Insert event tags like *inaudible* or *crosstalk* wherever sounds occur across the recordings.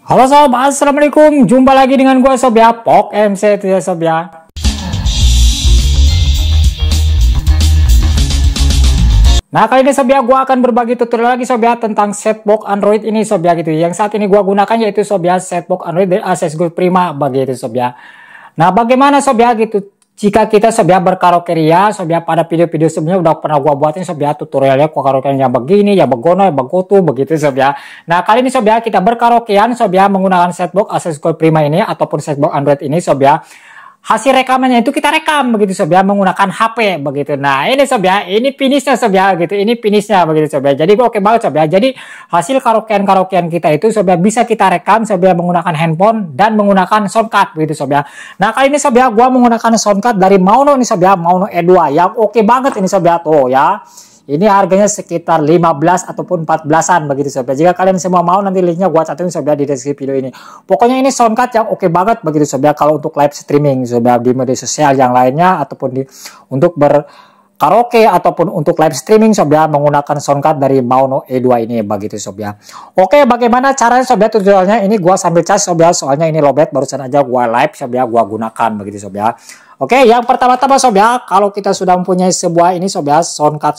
Halo sob, assalamualaikum. Jumpa lagi dengan gue sob ya, Pok MC itu ya sob ya. Nah kali ini sob ya, gue akan berbagi tutorial lagi sob ya tentang setbox Android ini sob ya gitu. Yang saat ini gue gunakan yaitu sob ya setbox Android dari Asus Go Prima itu sob ya. Nah bagaimana sob ya gitu jika kita sebiar ria, sebiar pada video-video sebelumnya udah pernah gua buatin sebiar tutorialnya kok yang begini, yang begono, yang begitu sebiar. Nah, kali ini sebiar kita berkaraokean sebiar menggunakan setbox Gold Prima ini ataupun setbox Android ini sebiar hasil rekamannya itu kita rekam begitu sob ya menggunakan HP begitu. Nah ini sob ya ini finishnya sob ya gitu ini finishnya begitu sob ya. Jadi oke banget sob ya. Jadi hasil karaokean karaokean kita itu sob ya bisa kita rekam sob ya menggunakan handphone dan menggunakan soundcard begitu sob ya. Nah kali ini sob ya gue menggunakan soundcard dari Mauno ini sob ya Mauno E2 yang oke banget ini sob ya tuh ya. Ini harganya sekitar 15 ataupun 14-an begitu sobat. Jika kalian semua mau nanti linknya gua catatin sobat di deskripsi video ini. Pokoknya ini soundcard yang oke okay banget begitu sobat kalau untuk live streaming sobat di media sosial yang lainnya ataupun di untuk ber karaoke ataupun untuk live streaming sob ya menggunakan soundcard dari Mauno E2 ini begitu sob ya. Oke, bagaimana caranya sob ya tutorialnya ini gua sambil cas sob ya soalnya ini lobet barusan aja gua live sob ya gua gunakan begitu sob ya. Oke, yang pertama-tama sob ya, kalau kita sudah mempunyai sebuah ini sob ya, sound card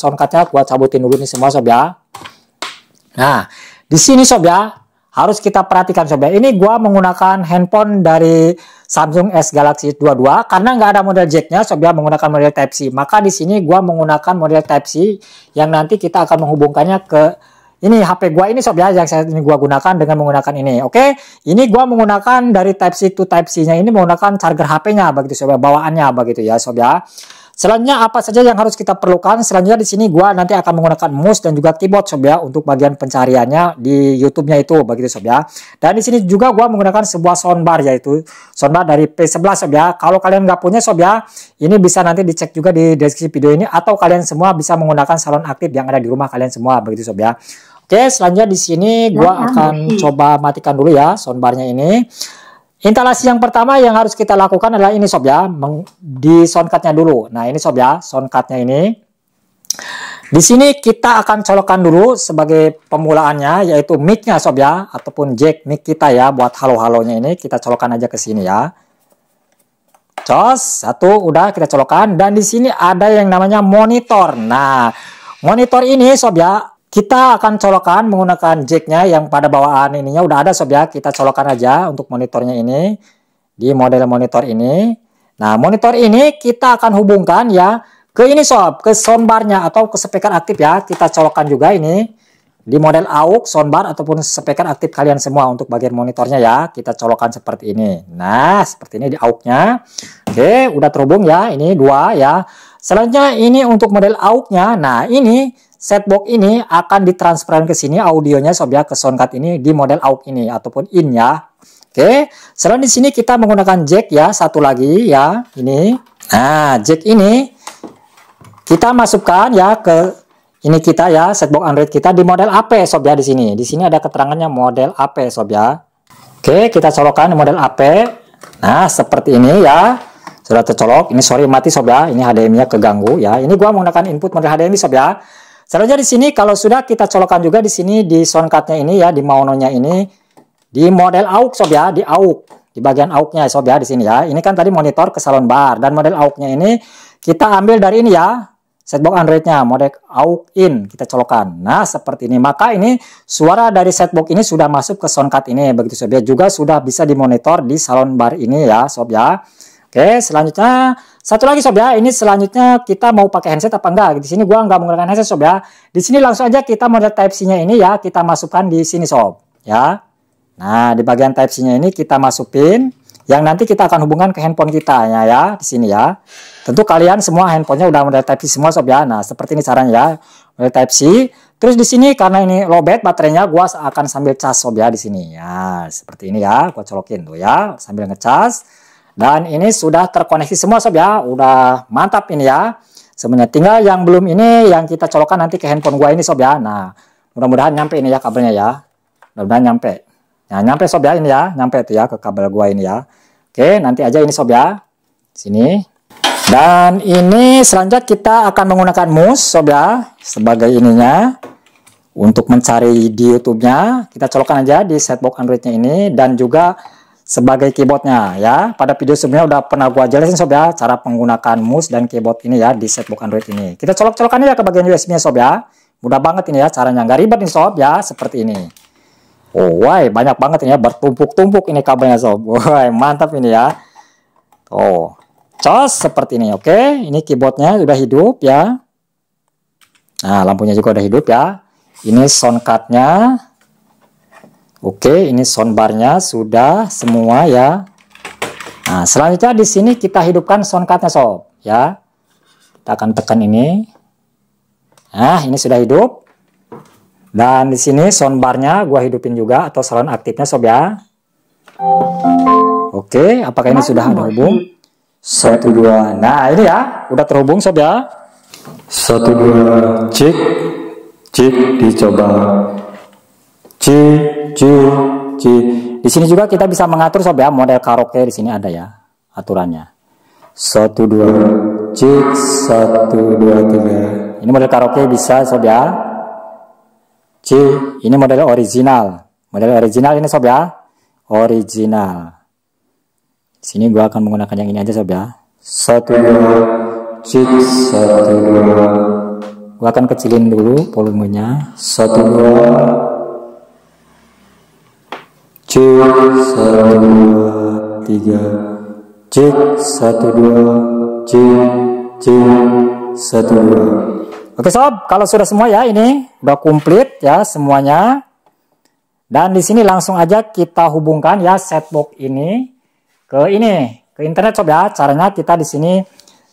gua cabutin dulu nih semua sob ya. Nah, di sini sob ya, harus kita perhatikan sobat. Ya. Ini gua menggunakan handphone dari Samsung S Galaxy 22 karena nggak ada model jacknya, sobat ya, menggunakan model Type C. Maka di sini gua menggunakan model Type C yang nanti kita akan menghubungkannya ke ini HP gua ini sobat ya, yang saya ini gua gunakan dengan menggunakan ini. Oke, okay? ini gua menggunakan dari Type C to Type C-nya ini menggunakan charger HP-nya begitu sobat, bawaannya begitu ya sobat. Selanjutnya apa saja yang harus kita perlukan? Selanjutnya di sini gua nanti akan menggunakan mouse dan juga keyboard sob ya untuk bagian pencariannya di YouTube-nya itu begitu sob ya. Dan di sini juga gua menggunakan sebuah soundbar yaitu soundbar dari P11 sob ya. Kalau kalian nggak punya sob ya, ini bisa nanti dicek juga di deskripsi video ini atau kalian semua bisa menggunakan salon aktif yang ada di rumah kalian semua begitu sob ya. Oke, selanjutnya di sini gua nah, akan iya. coba matikan dulu ya soundbarnya ini. Instalasi yang pertama yang harus kita lakukan adalah ini sob ya, di soundcardnya dulu. Nah ini sob ya, soundcardnya ini. Di sini kita akan colokan dulu sebagai pemulaannya yaitu micnya sob ya, ataupun jack mic kita ya buat halo-halonya ini kita colokan aja ke sini ya. Cos, satu udah kita colokan dan di sini ada yang namanya monitor. Nah, monitor ini sob ya, kita akan colokan menggunakan jacknya yang pada bawaan ininya udah ada sob ya. Kita colokan aja untuk monitornya ini di model monitor ini. Nah monitor ini kita akan hubungkan ya ke ini sob, ke soundbarnya atau ke speaker aktif ya. Kita colokan juga ini di model AUX, soundbar ataupun speaker aktif kalian semua untuk bagian monitornya ya. Kita colokan seperti ini. Nah seperti ini di AUX-nya. Oke udah terhubung ya. Ini dua ya. Selanjutnya ini untuk model AUX-nya. Nah ini setbox ini akan ditransferkan ke sini audionya sob ya ke soundcard ini di model AUX ini ataupun in ya. Oke, selain di sini kita menggunakan jack ya, satu lagi ya, ini. Nah, jack ini kita masukkan ya ke ini kita ya, setbox Android kita di model AP sob ya di sini. Di sini ada keterangannya model AP sob ya. Oke, kita colokkan di model AP. Nah, seperti ini ya. Sudah tercolok. Ini sorry mati sob ya, ini HDMI-nya keganggu ya. Ini gua menggunakan input model HDMI sob ya. Selanjutnya di sini kalau sudah kita colokan juga di sini di soundcardnya ini ya, di maunonya ini di model AUX sob ya, di AUX di bagian AUX-nya sob ya di sini ya. Ini kan tadi monitor ke salon bar dan model AUX-nya ini kita ambil dari ini ya. Setbox Android-nya model AUX in kita colokan. Nah, seperti ini. Maka ini suara dari setbox ini sudah masuk ke soundcard ini begitu sob ya. Juga sudah bisa dimonitor di salon bar ini ya sob ya. Oke, selanjutnya satu lagi sob ya. Ini selanjutnya kita mau pakai handset apa enggak? Di sini gua enggak menggunakan handset sob ya. Di sini langsung aja kita model type C-nya ini ya kita masukkan di sini sob ya. Nah, di bagian type C-nya ini kita masukin yang nanti kita akan hubungkan ke handphone kita ya, ya di sini ya. Tentu kalian semua handphonenya udah model type C semua sob ya. Nah, seperti ini caranya ya. Model type C. Terus di sini karena ini lobet baterainya gua akan sambil cas sob ya di sini. Ya, seperti ini ya. Gua colokin tuh ya sambil ngecas. Dan ini sudah terkoneksi semua sob ya, udah mantap ini ya. Sebenarnya tinggal yang belum ini yang kita colokan nanti ke handphone gua ini sob ya. Nah, mudah-mudahan nyampe ini ya kabelnya ya. Mudah-mudahan nyampe. Nah, nyampe sob ya ini ya, nyampe itu ya ke kabel gua ini ya. Oke, nanti aja ini sob ya. Sini. Dan ini selanjutnya kita akan menggunakan mouse sob ya sebagai ininya. Untuk mencari di YouTube-nya, kita colokan aja di setbox Android-nya ini dan juga sebagai keyboardnya ya. Pada video sebelumnya udah pernah gua jelasin sob ya cara menggunakan mouse dan keyboard ini ya di setbook Android ini. Kita colok colokannya ya ke bagian USB-nya sob ya. Mudah banget ini ya caranya nggak ribet nih sob ya seperti ini. Oh, why banyak banget ini ya bertumpuk-tumpuk ini kabelnya sob. *laughs* Wah, mantap ini ya. Oh, cos seperti ini oke. Ini keyboardnya sudah hidup ya. Nah, lampunya juga udah hidup ya. Ini sound cardnya nya Oke, ini soundbarnya sudah semua ya. Nah, selanjutnya di sini kita hidupkan soundcardnya sob ya. Kita akan tekan ini. Nah, ini sudah hidup. Dan di sini soundbarnya gua hidupin juga atau sound aktifnya sob ya. Oke, apakah ini sudah terhubung? Satu dua. Nah, ini ya, udah terhubung sob ya. Satu dua, cek, cek dicoba. C C C. Di sini juga kita bisa mengatur sob ya model karaoke di sini ada ya aturannya. Satu dua C satu dua tiga. Ini model karaoke bisa sob ya. C ini model original. Model original ini sob ya. Original. Di sini gua akan menggunakan yang ini aja sob ya. Satu dua C satu dua. Gua akan kecilin dulu volumenya. Satu dua cek satu dua tiga cek satu dua cek cek satu dua oke sob kalau sudah semua ya ini udah komplit ya semuanya dan di sini langsung aja kita hubungkan ya setbox ini ke ini ke internet sob ya caranya kita di sini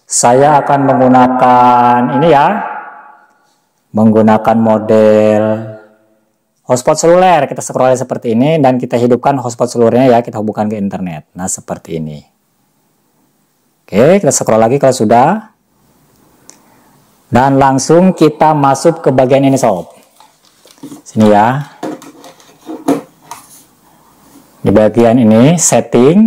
saya akan menggunakan ini ya menggunakan model hotspot seluler kita scroll seperti ini dan kita hidupkan hotspot selulernya ya kita hubungkan ke internet nah seperti ini oke kita scroll lagi kalau sudah dan langsung kita masuk ke bagian ini sob sini ya di bagian ini setting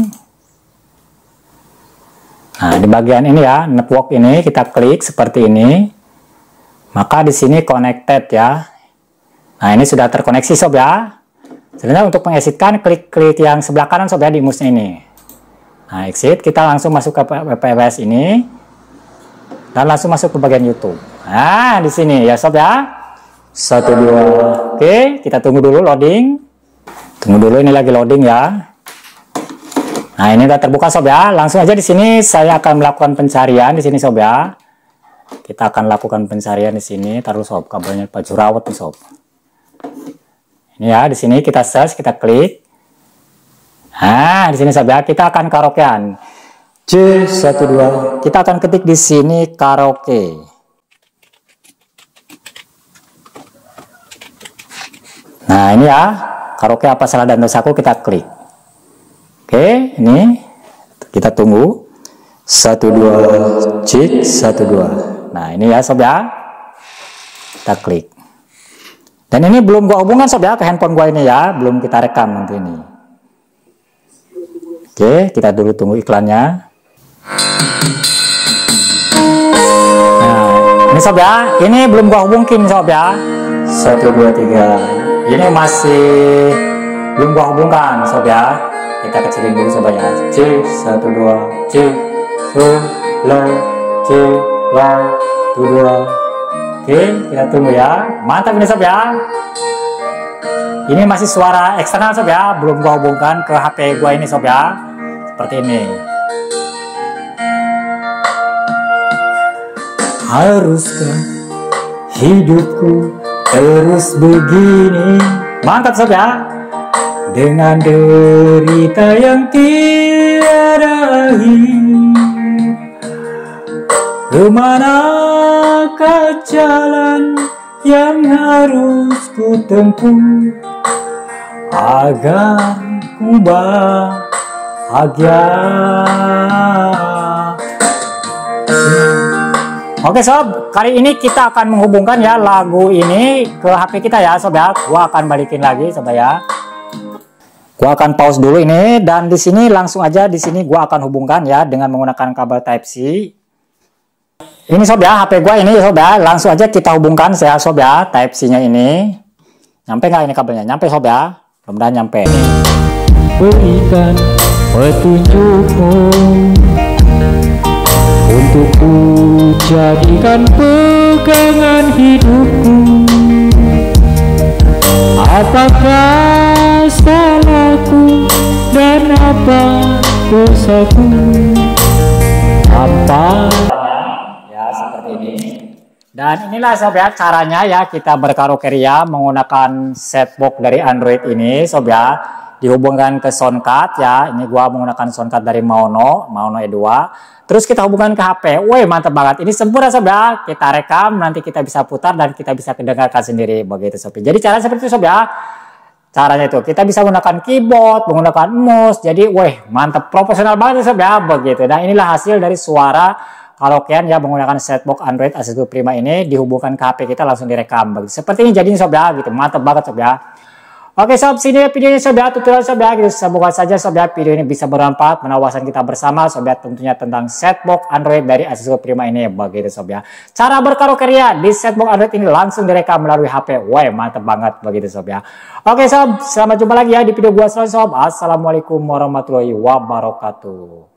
nah di bagian ini ya network ini kita klik seperti ini maka di sini connected ya Nah, ini sudah terkoneksi sob ya. Sebenarnya untuk mengesitkan, klik klik yang sebelah kanan sob ya di mouse ini. Nah, exit, kita langsung masuk ke PWS ini. Dan langsung masuk ke bagian YouTube. Nah, di sini ya sob ya. Satu, dua. Oke, kita tunggu dulu loading. Tunggu dulu, ini lagi loading ya. Nah, ini sudah terbuka sob ya. Langsung aja di sini saya akan melakukan pencarian di sini sob ya. Kita akan lakukan pencarian di sini. Taruh sob, kabelnya Pak Jurawat nih sob. Ini ya, di sini kita search, kita klik. Nah, di sini sahabat kita akan karaokean. C12. Kita akan ketik di sini karaoke. Nah, ini ya, karaoke apa salah dan dosaku kita klik. Oke, ini kita tunggu. 12 cheat 12. Nah, ini ya sob ya. Kita klik. Dan ini belum gua hubungan sob ya ke handphone gua ini ya, belum kita rekam nanti ini. Oke, kita dulu tunggu iklannya. Nah, ini sob ya, ini belum gua hubungin sob ya. Satu dua tiga. Ini masih belum gua hubungkan sob ya. Kita kecilin dulu sob ya. C satu dua C, solo C, la, 2 Oke, kita tunggu ya. Mantap ini sob ya. Ini masih suara eksternal sob ya, belum gua hubungkan ke HP gua ini sob ya. Seperti ini. Haruskah hidupku terus begini? Mantap sob ya. Dengan derita yang tiada akhir. Kemana maka jalan yang harus ku tempuh Agar ku bahagia Oke sob, kali ini kita akan menghubungkan ya lagu ini ke HP kita ya sob ya. Gua akan balikin lagi sob ya gua akan pause dulu ini dan di sini langsung aja di sini gua akan hubungkan ya dengan menggunakan kabel type C ini sob ya, HP gua ini sob ya, langsung aja kita hubungkan saya sob ya, Type C-nya ini. Nyampe nggak ini kabelnya? Nyampe sob ya. Mudah-mudahan nyampe. Berikan petunjukmu Untukku jadikan pegangan hidupku. Apakah salahku dan apa dosaku? Apa dan inilah sobat caranya ya kita berkaraoke ya menggunakan setbox dari Android ini sobat dihubungkan ke soundcard ya. Ini gua menggunakan soundcard dari Maono, Maono E2. Terus kita hubungkan ke HP. Woi, mantap banget. Ini sempurna sobat. Kita rekam nanti kita bisa putar dan kita bisa kedengarkan sendiri begitu sobat. Jadi cara seperti itu sobat. Caranya itu kita bisa menggunakan keyboard, menggunakan mouse. Jadi, woi, mantap profesional banget sobat begitu. Nah, inilah hasil dari suara kalau kalian ya menggunakan setbox Android Asus Prima ini dihubungkan ke HP kita langsung direkam. Seperti ini jadi sob ya gitu, mantap banget sob ya. Oke sob, sini videonya sob ya, tutorial sob ya gitu. Semoga saja sob ya video ini bisa bermanfaat menawasan kita bersama sob ya tentunya tentang setbox Android dari Asus Prima ini begitu sob ya. Cara berkarokeria di setbox Android ini langsung direkam melalui HP. Wah, mantap banget begitu sob ya. Oke sob, selamat jumpa lagi ya di video gua selanjutnya sob. Assalamualaikum warahmatullahi wabarakatuh.